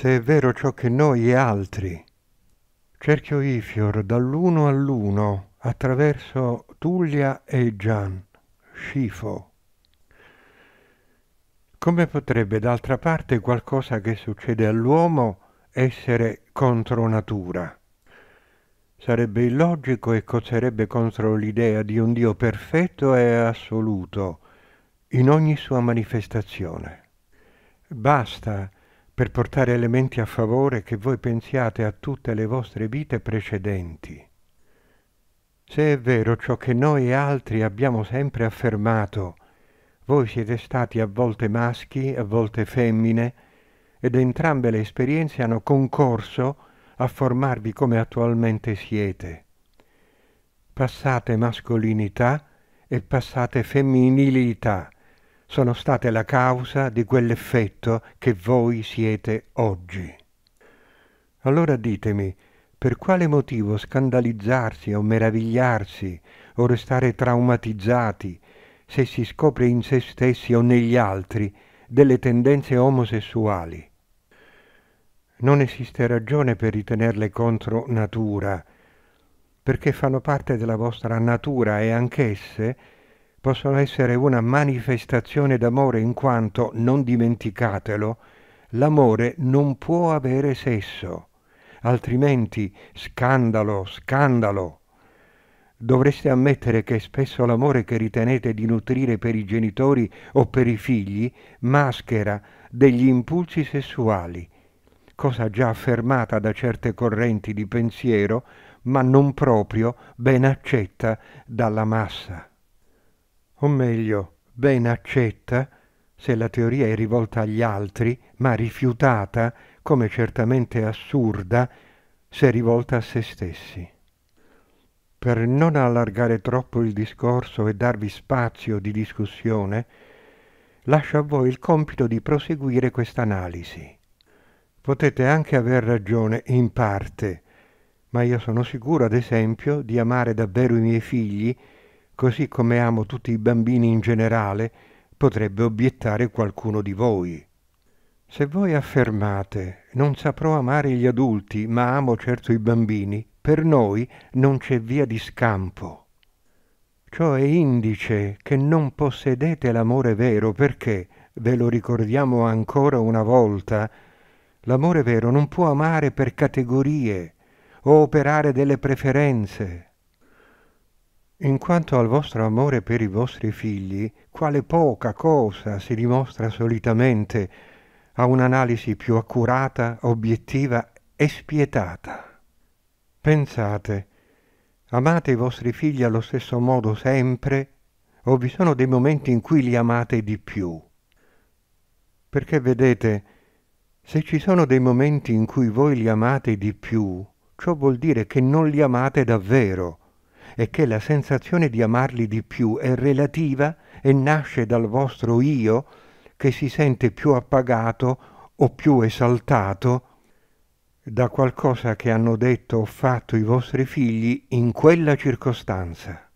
se è vero ciò che noi e altri. Cerchio Ifior dall'uno all'uno attraverso Tullia e Gian, Scifo. Come potrebbe d'altra parte qualcosa che succede all'uomo essere contro natura? Sarebbe illogico e cozzerebbe contro l'idea di un Dio perfetto e assoluto in ogni sua manifestazione. Basta per portare elementi a favore che voi pensiate a tutte le vostre vite precedenti. Se è vero ciò che noi e altri abbiamo sempre affermato, voi siete stati a volte maschi, a volte femmine, ed entrambe le esperienze hanno concorso a formarvi come attualmente siete. Passate mascolinità e passate femminilità, sono state la causa di quell'effetto che voi siete oggi. Allora ditemi, per quale motivo scandalizzarsi o meravigliarsi o restare traumatizzati se si scopre in se stessi o negli altri delle tendenze omosessuali? Non esiste ragione per ritenerle contro natura, perché fanno parte della vostra natura e anch'esse possono essere una manifestazione d'amore in quanto, non dimenticatelo, l'amore non può avere sesso, altrimenti scandalo, scandalo. Dovreste ammettere che spesso l'amore che ritenete di nutrire per i genitori o per i figli maschera degli impulsi sessuali, cosa già affermata da certe correnti di pensiero, ma non proprio ben accetta dalla massa o meglio ben accetta se la teoria è rivolta agli altri, ma rifiutata come certamente assurda se rivolta a se stessi. Per non allargare troppo il discorso e darvi spazio di discussione, lascio a voi il compito di proseguire quest'analisi. Potete anche aver ragione in parte, ma io sono sicuro, ad esempio, di amare davvero i miei figli così come amo tutti i bambini in generale, potrebbe obiettare qualcuno di voi. Se voi affermate non saprò amare gli adulti, ma amo certo i bambini, per noi non c'è via di scampo. Ciò è indice che non possedete l'amore vero perché, ve lo ricordiamo ancora una volta, l'amore vero non può amare per categorie o operare delle preferenze. In quanto al vostro amore per i vostri figli, quale poca cosa si dimostra solitamente a un'analisi più accurata, obiettiva e spietata. Pensate, amate i vostri figli allo stesso modo sempre o vi sono dei momenti in cui li amate di più? Perché vedete, se ci sono dei momenti in cui voi li amate di più, ciò vuol dire che non li amate davvero è che la sensazione di amarli di più è relativa e nasce dal vostro io che si sente più appagato o più esaltato da qualcosa che hanno detto o fatto i vostri figli in quella circostanza.